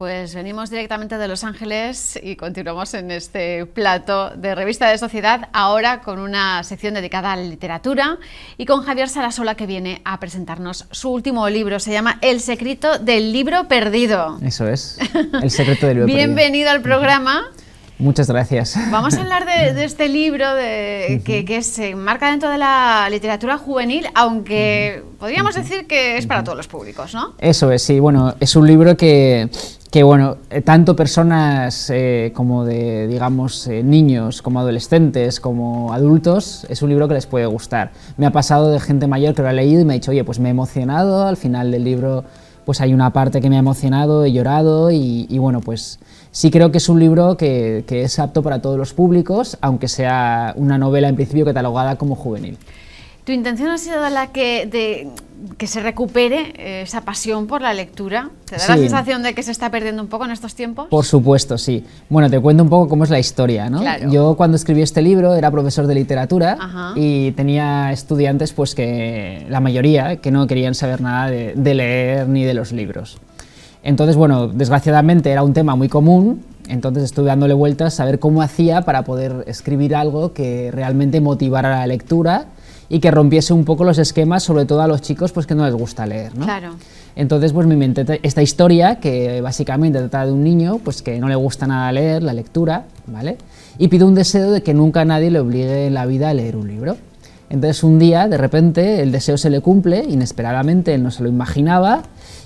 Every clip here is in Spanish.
Pues venimos directamente de Los Ángeles y continuamos en este plato de Revista de Sociedad, ahora con una sección dedicada a la literatura y con Javier Sarasola que viene a presentarnos su último libro. Se llama El secreto del libro perdido. Eso es, El secreto del libro Bienvenido perdido. Bienvenido al programa. Muchas gracias. Vamos a hablar de, este libro que, se enmarca dentro de la literatura juvenil, aunque podríamos decir que es para todos los públicos, ¿no? Eso es, sí. Bueno, es un libro que, bueno, eh, tanto personas eh, como de, digamos, eh, niños, como adolescentes, como adultos, es un libro que les puede gustar. Me ha pasado de gente mayor que lo ha leído y me ha dicho, oye, pues me he emocionado, al final del libro pues hay una parte que me ha emocionado, he llorado y, bueno, pues sí creo que es un libro que, que es apto para todos los públicos, aunque sea una novela en principio catalogada como juvenil. Tu intención ha sido la que de que se recupere eh, esa pasión por la lectura. ¿Te da la sensación de que se está perdiendo un poco en estos tiempos? Por supuesto, sí. Bueno, te cuento un poco cómo es la historia, ¿no? Claro. Yo cuando escribí este libro era profesor de literatura y tenía estudiantes pues que la mayoría que no querían saber nada de, de leer ni de los libros. Entonces, bueno, desgraciadamente era un tema muy común, entonces estuve dándole vueltas a ver cómo hacía para poder escribir algo que realmente motivara la lectura y que rompiese un poco los esquemas, sobre todo a los chicos pues que no les gusta leer, ¿no? Claro. Entonces, pues mi inventé esta historia que básicamente trata de un niño pues que no le gusta nada leer, la lectura, ¿vale? Y pide un deseo de que nunca nadie le obligue en la vida a leer un libro. Entonces, un día, de repente, el deseo se le cumple, inesperadamente, él no se lo imaginaba,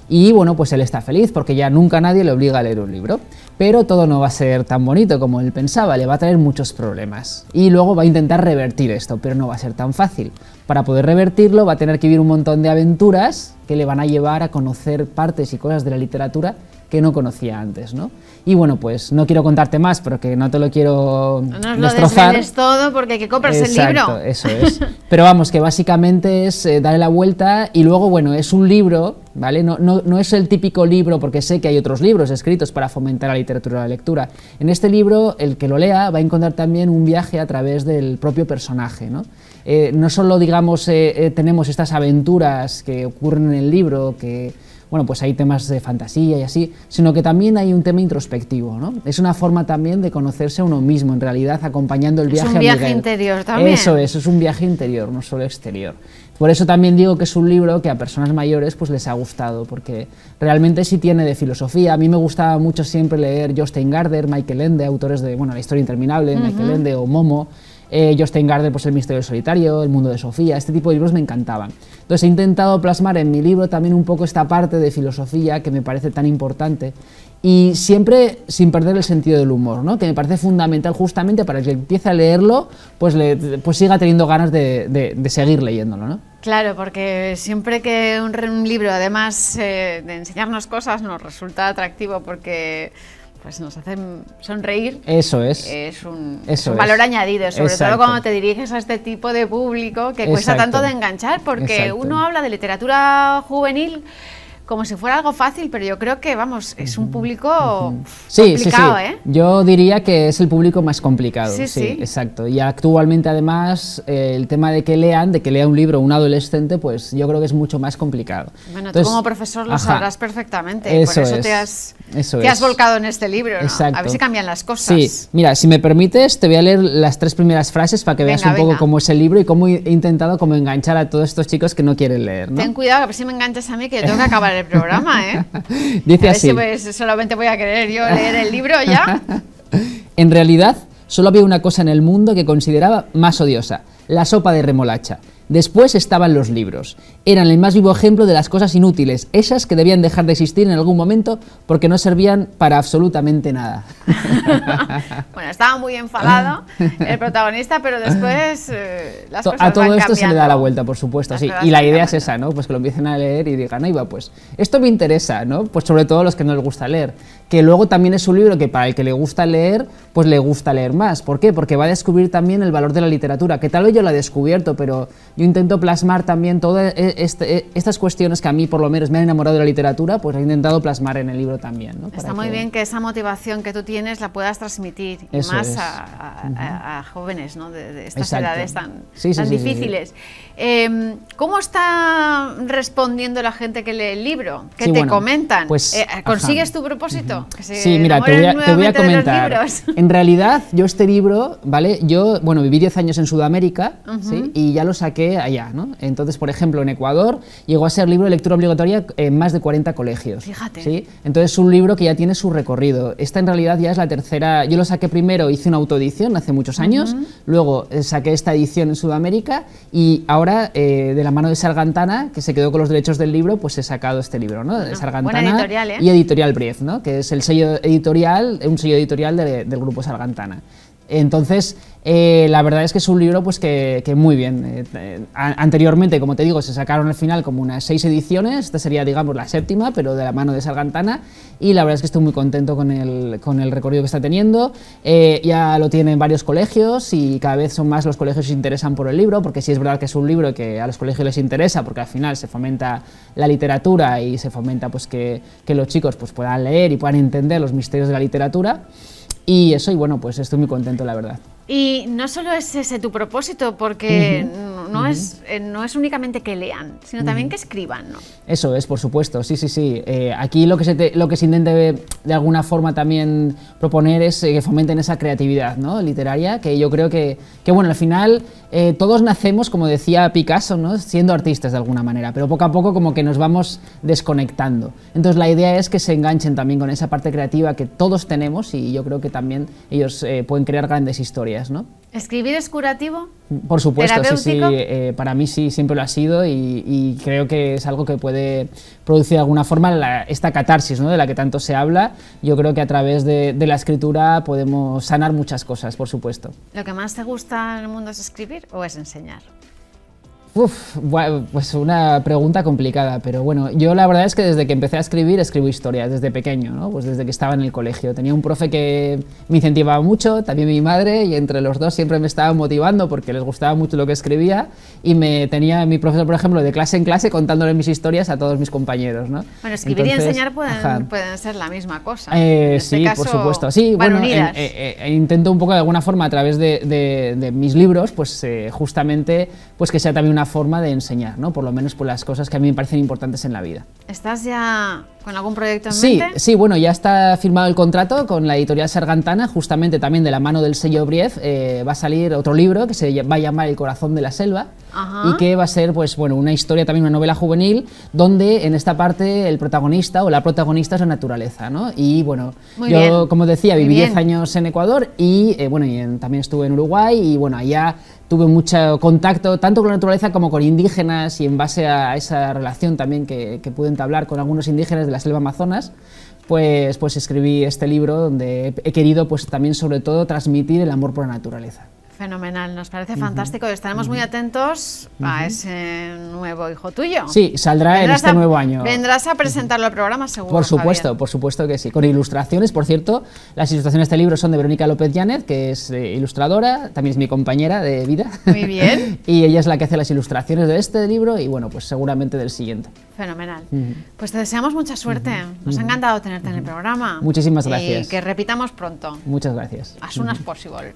y bueno, pues él está feliz porque ya nunca nadie le obliga a leer un libro. Pero todo no va a ser tan bonito como él pensaba, le va a traer muchos problemas. Y luego va a intentar revertir esto, pero no va a ser tan fácil. Para poder revertirlo va a tener que vivir un montón de aventuras que le van a llevar a conocer partes y cosas de la literatura que no conocía antes, ¿no? Y bueno, pues no quiero contarte más porque no te lo quiero no destrozar. lo todo porque que compras el libro. eso es. Pero vamos, que básicamente es eh, darle la vuelta y luego, bueno, es un libro, ¿vale? No, no, no, es el típico libro porque sé que hay otros libros escritos para fomentar la literatura la lectura. En este libro, el que lo lea va a encontrar también un viaje a través del propio personaje, ¿no? Eh, no solo, digamos, eh, eh, tenemos estas aventuras que ocurren en el libro, que bueno, pues hay temas de fantasía y así, sino que también hay un tema introspectivo, ¿no? Es una forma también de conocerse a uno mismo, en realidad, acompañando el viaje. Es un viaje interior también. Eso es, es un viaje interior, no solo exterior. Por eso también digo que es un libro que a personas mayores pues les ha gustado, porque realmente sí tiene de filosofía. A mí me gustaba mucho siempre leer Jostein Garder, Michael Ende, autores de bueno, La historia interminable, Michael Ende o Momo eh, Gardner, pues El misterio solitario, El mundo de Sofía, este tipo de libros me encantaban. Entonces he intentado plasmar en mi libro también un poco esta parte de filosofía que me parece tan importante y siempre sin perder el sentido del humor, ¿no? que me parece fundamental justamente para que empiece a leerlo, pues, le, pues siga teniendo ganas de, seguir leyéndolo. Claro, porque siempre que un, libro, además eh, de enseñarnos cosas, nos resulta atractivo porque pues nos hacen sonreír. Eso es. Es un, valor añadido, sobre todo cuando te diriges a este tipo de público que cuesta tanto de enganchar, porque uno habla de literatura juvenil como si fuera algo fácil, pero yo creo que, vamos, es un público complicado, ¿eh? Yo diría que es el público más complicado, sí, exacto. Y actualmente, además, eh, el tema de que lean, de que lea un libro un adolescente, pues yo creo que es mucho más complicado. Bueno, tú como profesor lo sabrás perfectamente, eso por eso te has eso te has volcado en este libro. ¿no? A ver si cambian las cosas. Sí, mira, si me permites, te voy a leer las tres primeras frases para que veas un poco cómo es el libro y cómo he intentado como enganchar a todos estos chicos que no quieren leer. Ten cuidado, a ver si me enganchas a mí, que tengo que acabar el programa. ¿eh? Dice a ver así. Si solamente voy a querer yo leer el libro ya. en realidad, solo había una cosa en el mundo que consideraba más odiosa: la sopa de remolacha. Después estaban los libros. Eran el más vivo ejemplo de las cosas inútiles, esas que debían dejar de existir en algún momento porque no servían para absolutamente nada. bueno, estaba muy enfadado el protagonista, pero después eh, las cosas A todo esto se le da la vuelta, por supuesto, Y la idea es esa, ¿no? Pues que lo empiecen a leer y digan, ahí va, pues esto me interesa, ¿no? Pues sobre todo los que no les gusta leer que luego también es un libro que para el que le gusta leer, pues le gusta leer más. ¿Por qué? Porque va a descubrir también el valor de la literatura, que tal vez yo lo he descubierto, pero yo intento plasmar también todas e, este, e, estas cuestiones que a mí por lo menos me han enamorado de la literatura, pues he intentado plasmar en el libro también. Está muy bien que esa motivación que tú tienes la puedas transmitir, más a, jóvenes de, estas edades tan, difíciles. Em, ¿Cómo está respondiendo la gente que lee el libro? ¿Qué te comentan? Pues, eh, ¿Consigues tu propósito? sí, mira, te voy, a, comentar. En realidad, yo este libro, ¿vale? Yo, bueno, viví 10 años en Sudamérica y ya lo saqué allá, ¿no? Entonces, por ejemplo, en Ecuador llegó a ser libro de lectura obligatoria en más de 40 colegios. Fíjate. ¿sí? Entonces, es un libro que ya tiene su recorrido. Esta en realidad ya es la tercera. Yo lo saqué primero, hice una autoedición hace muchos años, luego eh, saqué esta edición en Sudamérica y ahora, eh, de la mano de Sargantana, que se quedó con los derechos del libro, pues he sacado este libro, ¿no? De ah, Sargantana ¿eh? y Editorial Brief, ¿no? Que es el sello editorial, un sello editorial del grupo Sargantana. Entonces, eh, la verdad es que es un libro pues que, muy bien. Eh, eh, anteriormente, como te digo, se sacaron al final como unas seis ediciones, esta sería digamos la séptima, pero de la mano de Sargantana, y la verdad es que estoy muy contento con el, recorrido que está teniendo. ya lo tienen varios colegios y cada vez son más los colegios que se interesan por el libro, porque sí es verdad que es un libro que a los colegios les interesa, porque al final se fomenta la literatura y se fomenta pues que, que los chicos pues, puedan leer y puedan entender los misterios de la literatura. Y eso, y bueno, pues estoy muy contento, la verdad. Y no solo es ese tu propósito, porque no, es, eh, no es únicamente que lean, sino también que escriban, ¿no? Eso es, por supuesto, sí, sí, sí. Eh, aquí lo que, se lo que se intenta de, alguna forma también proponer es eh, que fomenten esa creatividad ¿no? literaria, que yo creo que, que bueno, al final todos nacemos, como decía Picasso, ¿no? siendo artistas de alguna manera, pero poco a poco como que nos vamos desconectando. Entonces la idea es que se enganchen también con esa parte creativa que todos tenemos y yo creo que también ellos pueden crear grandes historias. ¿Escribir es curativo? Por supuesto, eh, para mí sí, siempre lo ha sido y, creo que es algo que puede producir de alguna forma esta catarsis ¿no? de la que tanto se habla. Yo creo que a través de, la escritura podemos sanar muchas cosas, por supuesto. ¿Lo que más te gusta en el mundo es escribir o es enseñar? Uf, pues una pregunta complicada, pero bueno, yo la verdad es que desde que empecé a escribir, escribo historias desde pequeño, ¿no? Pues desde que estaba en el colegio. Tenía un profe que me incentivaba mucho, también mi madre, y entre los dos siempre me estaban motivando porque les gustaba mucho lo que escribía y me tenía mi profesor, por ejemplo, de clase en clase contándole mis historias a todos mis compañeros, ¿no? Bueno, escribir y enseñar pueden, pueden, ser la misma cosa. Eh, este sí, por supuesto. Sí, bueno, eh, eh, intento un poco de alguna forma a través de, de mis libros, pues justamente, pues que sea también una forma de enseñar, ¿no? por lo menos por pues, las cosas que a mí me parecen importantes en la vida. ¿Estás ya con algún proyecto en sí, mente? Sí, bueno, ya está firmado el contrato con la editorial Sargantana, justamente también de la mano del sello Brief, eh, va a salir otro libro que se va a llamar El corazón de la selva y que va a ser pues bueno, una historia también, una novela juvenil, donde en esta parte el protagonista o la protagonista es la naturaleza, ¿no? Y bueno, yo como decía, viví 10 años en Ecuador y eh, bueno, y también estuve en Uruguay y bueno, allá tuve mucho contacto, tanto con la naturaleza como con indígenas, y en base a esa relación también que, pude entablar con algunos indígenas de la selva amazonas, pues, pues escribí este libro donde he querido pues, también sobre todo transmitir el amor por la naturaleza. Fenomenal, nos parece fantástico y estaremos muy atentos a ese nuevo hijo tuyo. Sí, saldrá en este nuevo año. Vendrás a presentarlo al programa, seguro. Por supuesto, por supuesto que sí. Con ilustraciones, por cierto, las ilustraciones de este libro son de Verónica López Llanet, que es eh, ilustradora, también es mi compañera de vida. Muy bien. y ella es la que hace las ilustraciones de este libro y, bueno, pues seguramente del siguiente. Fenomenal. Pues te deseamos mucha suerte. Nos ha encantado tenerte en el programa. Muchísimas gracias. Y que repitamos pronto. Muchas gracias. As soon as possible.